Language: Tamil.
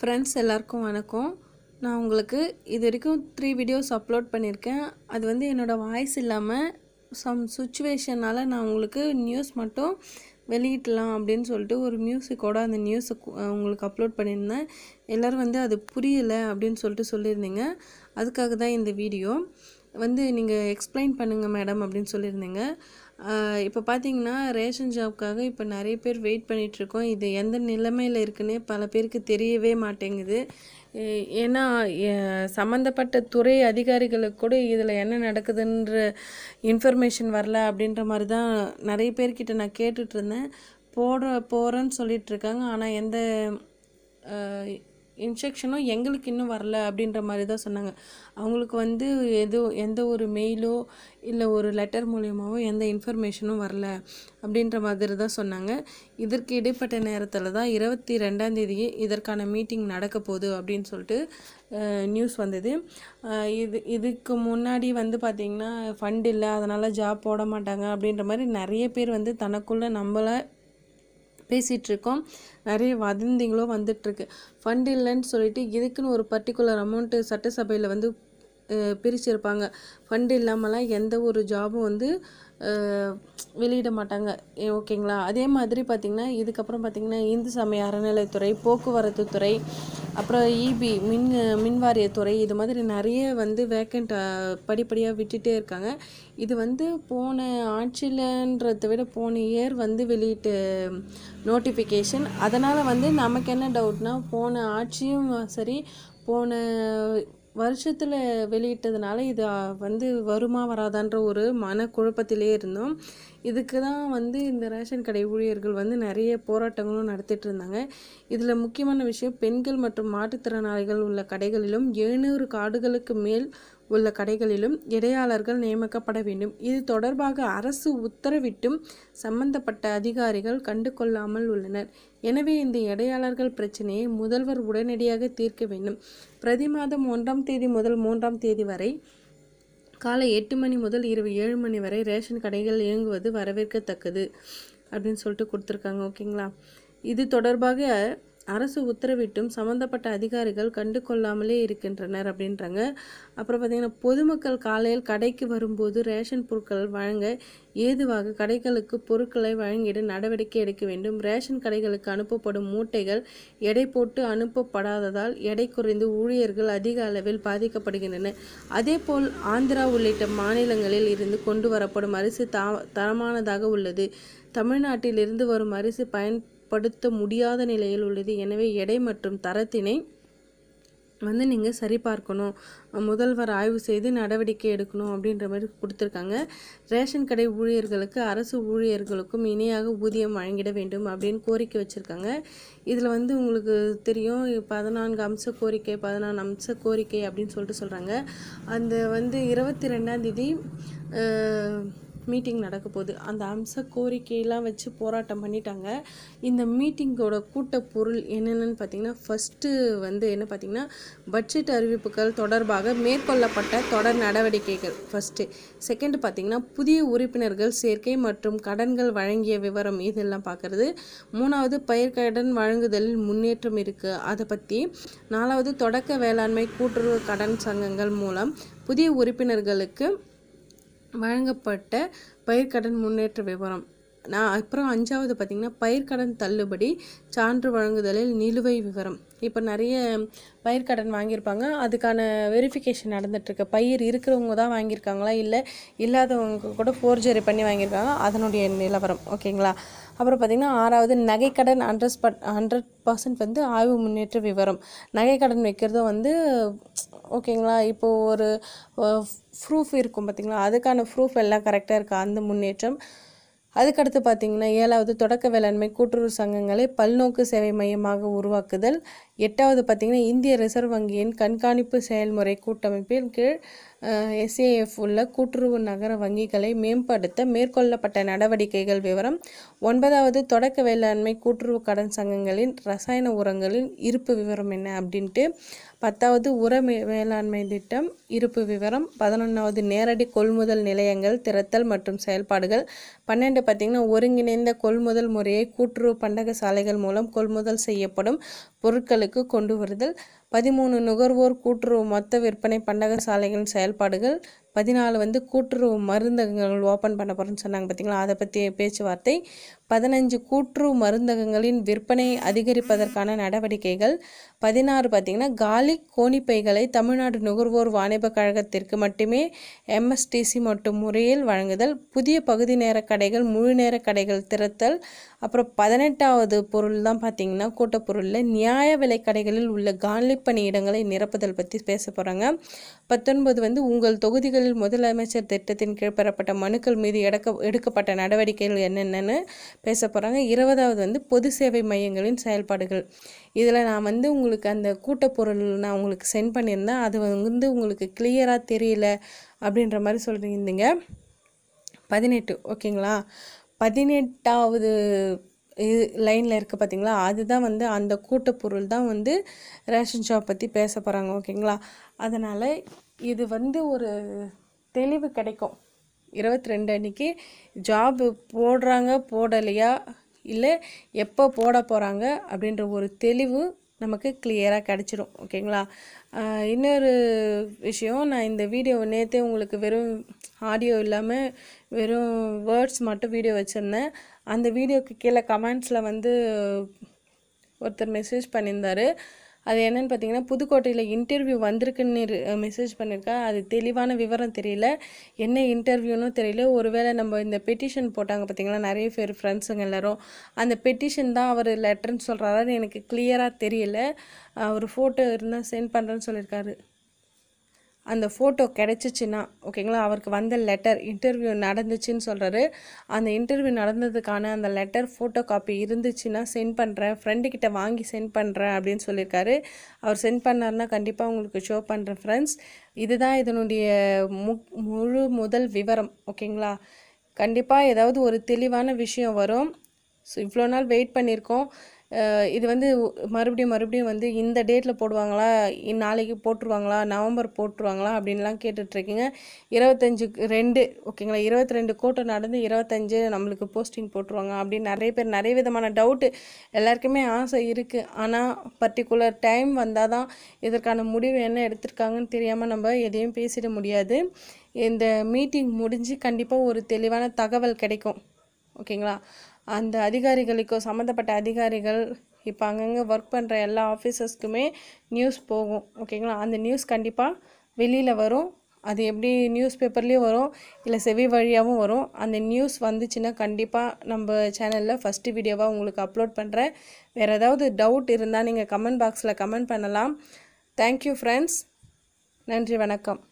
ஃப்ரெண்ட்ஸ் எல்லாருக்கும் வணக்கம் நான் உங்களுக்கு இது வரைக்கும் த்ரீ வீடியோஸ் அப்லோட் பண்ணியிருக்கேன் அது வந்து என்னோடய வாய்ஸ் இல்லாமல் சம் சுச்சுவேஷனால் நான் உங்களுக்கு நியூஸ் மட்டும் வெளியிடலாம் அப்படின்னு சொல்லிட்டு ஒரு மியூசிக்கோட அந்த நியூஸை உங்களுக்கு அப்லோட் பண்ணியிருந்தேன் எல்லோரும் வந்து அது புரியலை அப்படின்னு சொல்லிட்டு சொல்லியிருந்தீங்க அதுக்காக தான் இந்த வீடியோ வந்து நீங்கள் எக்ஸ்பிளைன் பண்ணுங்கள் மேடம் அப்படின்னு சொல்லியிருந்தீங்க இப்போ பார்த்தீங்கன்னா ரேஷன் ஜாப்க்காக இப்போ நிறைய பேர் வெயிட் பண்ணிகிட்ருக்கோம் இது எந்த நிலைமையில் இருக்குன்னே பல பேருக்கு தெரியவே மாட்டேங்குது ஏன்னா சம்மந்தப்பட்ட துறை அதிகாரிகளுக்கு கூட இதில் என்ன நடக்குதுன்ற இன்ஃபர்மேஷன் வரல அப்படின்ற மாதிரி தான் நிறைய பேர்கிட்ட நான் கேட்டுட்ருந்தேன் போட போகிறேன்னு சொல்லிகிட்ருக்காங்க ஆனால் எந்த இன்ஜெக்ஷனும் எங்களுக்கு இன்னும் வரல அப்படின்ற மாதிரி தான் சொன்னாங்க அவங்களுக்கு வந்து எது எந்த ஒரு மெயிலோ இல்லை ஒரு லெட்டர் மூலியமாகவோ எந்த இன்ஃபர்மேஷனும் வரல அப்படின்ற மாதிரி தான் சொன்னாங்க இதற்கு இடைப்பட்ட நேரத்தில் தான் இருபத்தி ரெண்டாம் இதற்கான மீட்டிங் நடக்க போகுது அப்படின்னு சொல்லிட்டு நியூஸ் வந்தது இது இதுக்கு முன்னாடி வந்து பார்த்திங்கன்னா ஃபண்ட் இல்லை அதனால் ஜாப் போட மாட்டாங்க அப்படின்ற மாதிரி நிறைய பேர் வந்து தனக்குள்ளே நம்மளை பேசிகிட்ருக்கோம் நிறைய வதந்திங்களும் வந்துட்டுருக்கு ஃபண்ட் இல்லைன்னு சொல்லிட்டு இதுக்குன்னு ஒரு பர்டிகுலர் அமௌண்ட்டு சட்டசபையில் வந்து பிரிச்சிருப்பாங்க ஃபண்ட் இல்லாமலாம் எந்த ஒரு ஜாபும் வந்து வெளியிட மாட்டாங்க ஓகேங்களா அதே மாதிரி பார்த்திங்கன்னா இதுக்கப்புறம் பார்த்திங்கன்னா இந்து சமய அறநிலைத்துறை போக்குவரத்து துறை அப்புறம் இபி மின் மின்வாரியத்துறை இது மாதிரி நிறைய வந்து வேக்கண்ட் படிப்படியாக விட்டுட்டே இருக்காங்க இது வந்து போன ஆட்சியிலன்றதை விட போன இயர் வந்து வெளியிட்டு நோட்டிஃபிகேஷன் அதனால் வந்து நமக்கு என்ன டவுட்னா போன ஆட்சியும் சரி போன வருஷத்தில் வெளியிட்டதுனால இது வந்து வருமா வராதான்ற ஒரு மனக்குழப்பத்திலே இருந்தோம் இதுக்கு தான் வந்து இந்த ரேஷன் கடை ஊழியர்கள் வந்து நிறைய போராட்டங்களும் நடத்திட்டு இருந்தாங்க இதில் முக்கியமான விஷயம் பெண்கள் மற்றும் மாற்றுத்திறனாளிகள் உள்ள கடைகளிலும் எழுநூறு கார்டுகளுக்கு மேல் உள்ள கடைகளிலும் இடையாளர்கள் நியமிக்கப்பட வேண்டும் இது தொடர்பாக அரசு உத்தரவிட்டும் சம்பந்தப்பட்ட அதிகாரிகள் கண்டு கொள்ளாமல் உள்ளனர் எனவே இந்த இடையாளர்கள் பிரச்சனையை முதல்வர் உடனடியாக தீர்க்க வேண்டும் பிரதி மாதம் ஒன்றாம் தேதி முதல் மூன்றாம் தேதி வரை காலை எட்டு மணி முதல் இரவு ஏழு மணி வரை ரேஷன் கடைகள் இயங்குவது வரவேற்கத்தக்கது அப்படின்னு சொல்லிட்டு கொடுத்துருக்காங்க ஓகேங்களா இது தொடர்பாக அரசு உத்தரவிட்டும் சம்மந்தப்பட்ட அதிகாரிகள் கண்டு கொள்ளாமலே இருக்கின்றனர் அப்படின்றாங்க அப்புறம் பார்த்திங்கன்னா பொதுமக்கள் காலையில் கடைக்கு வரும்போது ரேஷன் பொருட்கள் வழங்க ஏதுவாக கடைகளுக்கு பொருட்களை வழங்கிட நடவடிக்கை எடுக்க வேண்டும் ரேஷன் கடைகளுக்கு அனுப்பப்படும் மூட்டைகள் எடை போட்டு அனுப்பப்படாததால் எடை குறைந்து ஊழியர்கள் அதிக அளவில் பாதிக்கப்படுகின்றன அதேபோல் ஆந்திரா உள்ளிட்ட மாநிலங்களில் இருந்து கொண்டு வரப்படும் அரிசி தரமானதாக உள்ளது தமிழ்நாட்டிலிருந்து வரும் அரிசி பயன் படுத்த முடியாத நிலையில் உள்ளது எனவே எடை மற்றும் தரத்தினை வந்து நீங்கள் சரி பார்க்கணும் முதல்வர் ஆய்வு செய்து நடவடிக்கை எடுக்கணும் அப்படின்ற மாதிரி கொடுத்துருக்காங்க ரேஷன் கடை ஊழியர்களுக்கு அரசு ஊழியர்களுக்கும் இணையாக ஊதியம் வழங்கிட வேண்டும் அப்படின்னு கோரிக்கை வச்சுருக்காங்க இதில் வந்து உங்களுக்கு தெரியும் பதினான்கு அம்ச கோரிக்கை பதினான்கு அம்ச கோரிக்கை அப்படின்னு சொல்லிட்டு சொல்கிறாங்க அந்த வந்து இருபத்தி ரெண்டாந்தேதி மீட்டிங் நடக்க போகுது அந்த அம்ச கோரிக்கையெல்லாம் வச்சு போராட்டம் பண்ணிட்டாங்க இந்த மீட்டிங்கோட கூட்ட பொருள் என்னென்னு பார்த்தீங்கன்னா ஃபஸ்ட்டு வந்து என்ன பார்த்தீங்கன்னா பட்ஜெட் அறிவிப்புகள் தொடர்பாக மேற்கொள்ளப்பட்ட தொடர் நடவடிக்கைகள் ஃபஸ்ட்டு செகண்ட் பார்த்திங்கன்னா புதிய உறுப்பினர்கள் சேர்க்கை மற்றும் கடன்கள் வழங்கிய விவரம் இதெல்லாம் பார்க்குறது மூணாவது பயிர்கடன் வழங்குதலில் முன்னேற்றம் இருக்குது அதை பற்றி நாலாவது தொடக்க வேளாண்மை கூட்டுறவு கடன் சங்கங்கள் மூலம் புதிய உறுப்பினர்களுக்கு வழங்கப்பட்ட பயிர்க்கடன் முன்னேற்ற விவரம் நான் அப்புறம் அஞ்சாவது பார்த்திங்கன்னா பயிர்க்கடன் தள்ளுபடி சான்று வழங்குதலில் நிலுவை விவரம் இப்போ நிறைய பயிர்க்கடன் வாங்கியிருப்பாங்க அதுக்கான வெரிஃபிகேஷன் நடந்துகிட்ருக்கு பயிர் இருக்கிறவங்க தான் வாங்கியிருக்காங்களா இல்லை இல்லாதவங்க கூட ஃபோர்ஜரி பண்ணி வாங்கியிருக்காங்க அதனுடைய நிலவரம் ஓகேங்களா அப்புறம் பார்த்திங்கன்னா ஆறாவது நகைக்கடன் அண்ட்ரஸ் பட் ஹண்ட்ரட் பர்சன்ட் வந்து ஆய்வு முன்னேற்ற விவரம் நகைக்கடன் வைக்கிறதும் வந்து ஓகேங்களா இப்போது ஒரு ப்ரூஃப் இருக்கும் பார்த்திங்களா அதுக்கான ப்ரூஃப் எல்லாம் கரெக்டாக இருக்கா அந்த முன்னேற்றம் அதுக்கடுத்து பார்த்திங்கன்னா ஏழாவது தொடக்க வேளாண்மை கூட்டுறவு சங்கங்களை பல்நோக்கு சேவை மையமாக உருவாக்குதல் எட்டாவது பார்த்திங்கன்னா இந்திய ரிசர்வ் வங்கியின் கண்காணிப்பு செயல்முறை கூட்டமைப்பின் கீழ் எஸ்ஏஎஃப் உள்ள கூட்டுறவு நகர வங்கிகளை மேம்படுத்த மேற்கொள்ளப்பட்ட நடவடிக்கைகள் விவரம் ஒன்பதாவது தொடக்க வேளாண்மை கூட்டுறவு கடன் சங்கங்களின் ரசாயன உரங்களின் இருப்பு விவரம் என்ன அப்படின்ட்டு பத்தாவது உர வேளாண்மை திட்டம் இருப்பு விவரம் பதினொன்றாவது நேரடி கொள்முதல் நிலையங்கள் திறத்தல் மற்றும் செயல்பாடுகள் பன்னெண்டு பார்த்திங்கன்னா ஒருங்கிணைந்த கொள்முதல் முறையை கூட்டுறவு பண்டக சாலைகள் மூலம் கொள்முதல் செய்யப்படும் பொருட்களுக்கு முடிவுகளுக்கு கொண்டு வருதல் பதிமூணு நுகர்வோர் கூட்டுறவு மொத்த விற்பனை பண்டக சாலைகளின் செயல்பாடுகள் பதினாலு வந்து கூட்டுறவு மருந்தகங்கள் ஓப்பன் பண்ண போகிறோம்னு சொன்னாங்க பார்த்தீங்களா அதை பற்றிய பேச்சுவார்த்தை பதினஞ்சு கூட்டுறவு மருந்தகங்களின் விற்பனை அதிகரிப்பதற்கான நடவடிக்கைகள் பதினாறு பார்த்திங்கன்னா காலி கோணிப்பைகளை தமிழ்நாடு நுகர்வோர் வாணிப கழகத்திற்கு மட்டுமே எம்எஸ்டிசி மற்றும் முறையில் வழங்குதல் புதிய பகுதி நேர கடைகள் முழு நேர கடைகள் திறத்தல் அப்புறம் பதினெட்டாவது பொருள் தான் பார்த்திங்கன்னா கூட்டப்பொருளில் நியாய விலை கடைகளில் உள்ள காலி பணியிடங்களை நிரப்புதல் பற்றி பேச போகிறாங்க பத்தொன்பது வந்து உங்கள் தொகுதிகளில் முதலமைச்சர் திட்டத்தின் கீழ் பெறப்பட்ட மனுக்கள் மீது எடுக்க எடுக்கப்பட்ட நடவடிக்கைகள் என்னென்னு பேச போகிறாங்க இருபதாவது வந்து பொது சேவை மையங்களின் செயல்பாடுகள் இதில் நான் வந்து உங்களுக்கு அந்த கூட்டப்பொருள் நான் உங்களுக்கு சென்ட் பண்ணியிருந்தேன் அது வந்து உங்களுக்கு கிளியராக தெரியல அப்படின்ற மாதிரி சொல்லியிருந்தீங்க பதினெட்டு ஓகேங்களா பதினெட்டாவது இது லைனில் இருக்குது பார்த்திங்களா அதுதான் வந்து அந்த கூட்டப்பொருள் தான் வந்து ரேஷன் ஷாப் பற்றி பேச போகிறாங்க ஓகேங்களா அதனால் இது வந்து ஒரு தெளிவு கிடைக்கும் இருபத்தி ரெண்டு அன்றைக்கி ஜாப் போடுறாங்க போடலையா இல்லை எப்போ போட போகிறாங்க அப்படின்ற ஒரு தெளிவு நமக்கு கிளியராக கிடச்சிடும் ஓகேங்களா இன்னொரு விஷயம் நான் இந்த வீடியோ நேற்றே உங்களுக்கு வெறும் ஆடியோ இல்லாமல் வெறும் வேர்ட்ஸ் மட்டும் வீடியோ வச்சுருந்தேன் அந்த வீடியோக்கு கீழே கமெண்ட்ஸில் வந்து ஒருத்தர் மெசேஜ் பண்ணியிருந்தார் அது என்னென்னு பார்த்தீங்கன்னா புதுக்கோட்டையில் இன்டர்வியூ வந்திருக்குன்னு மெசேஜ் பண்ணியிருக்கா அது தெளிவான விவரம் தெரியல என்ன இன்டர்வியூனும் தெரியல ஒருவேளை நம்ம இந்த பெட்டிஷன் போட்டாங்க பார்த்தீங்களா நிறைய பேர் ஃப்ரெண்ட்ஸுங்க எல்லோரும் அந்த பெட்டிஷன் தான் அவர் லெட்டர்னு சொல்கிறாரான்னு எனக்கு கிளியராக தெரியல அவர் ஃபோட்டோ இருந்தால் சென்ட் பண்ணுறேன்னு சொல்லியிருக்காரு அந்த ஃபோட்டோ கிடச்சிச்சின்னா ஓகேங்களா அவருக்கு வந்த லெட்டர் இன்டர்வியூ நடந்துச்சுன்னு சொல்கிறாரு அந்த இன்டர்வியூ நடந்ததுக்கான அந்த லெட்டர் ஃபோட்டோ காப்பி இருந்துச்சுன்னா சென்ட் பண்ணுறேன் ஃப்ரெண்டுக்கிட்ட வாங்கி சென்ட் பண்ணுறேன் அப்படின்னு சொல்லியிருக்காரு அவர் சென்ட் பண்ணார்னா கண்டிப்பாக உங்களுக்கு ஷோ பண்ணுறேன் ஃப்ரெண்ட்ஸ் இதுதான் இதனுடைய மு முழு முதல் விவரம் ஓகேங்களா கண்டிப்பாக ஏதாவது ஒரு தெளிவான விஷயம் வரும் ஸோ இவ்வளோ நாள் வெயிட் பண்ணியிருக்கோம் இது வந்து மறுபடியும் மறுபடியும் வந்து இந்த டேட்டில் போடுவாங்களா நாளைக்கு போட்டுருவாங்களா நவம்பர் போட்டுருவாங்களா அப்படின்லாம் கேட்டுட்ருக்கீங்க இருபத்தஞ்சு ரெண்டு ஓகேங்களா இருபத்தி ரெண்டு கோட்டை நடந்து இருபத்தஞ்சு நம்மளுக்கு போஸ்டிங் போட்டுருவாங்க அப்படின்னு நிறைய பேர் நிறைய விதமான டவுட்டு எல்லாருக்குமே ஆசை இருக்குது ஆனால் பர்டிகுலர் டைம் வந்தால் தான் இதற்கான முடிவு என்ன எடுத்திருக்காங்கன்னு தெரியாமல் நம்ம எதையும் பேசிட முடியாது இந்த மீட்டிங் முடிஞ்சு கண்டிப்பாக ஒரு தெளிவான தகவல் கிடைக்கும் ஓகேங்களா அந்த அதிகாரிகளுக்கோ சம்மந்தப்பட்ட அதிகாரிகள் இப்போ அங்கங்கே ஒர்க் பண்ணுற எல்லா ஆஃபீஸர்ஸ்க்குமே நியூஸ் போகும் ஓகேங்களா அந்த நியூஸ் கண்டிப்பாக வெளியில் வரும் அது எப்படி நியூஸ் பேப்பர்லேயும் வரும் இல்லை செவி வழியாகவும் வரும் அந்த நியூஸ் வந்துச்சுன்னா கண்டிப்பாக நம்ம சேனலில் ஃபஸ்ட்டு வீடியோவாக உங்களுக்கு அப்லோட் பண்ணுறேன் வேறு ஏதாவது டவுட் இருந்தால் நீங்கள் கமெண்ட் பாக்ஸில் கமெண்ட் பண்ணலாம் தேங்க்யூ ஃப்ரெண்ட்ஸ் நன்றி வணக்கம்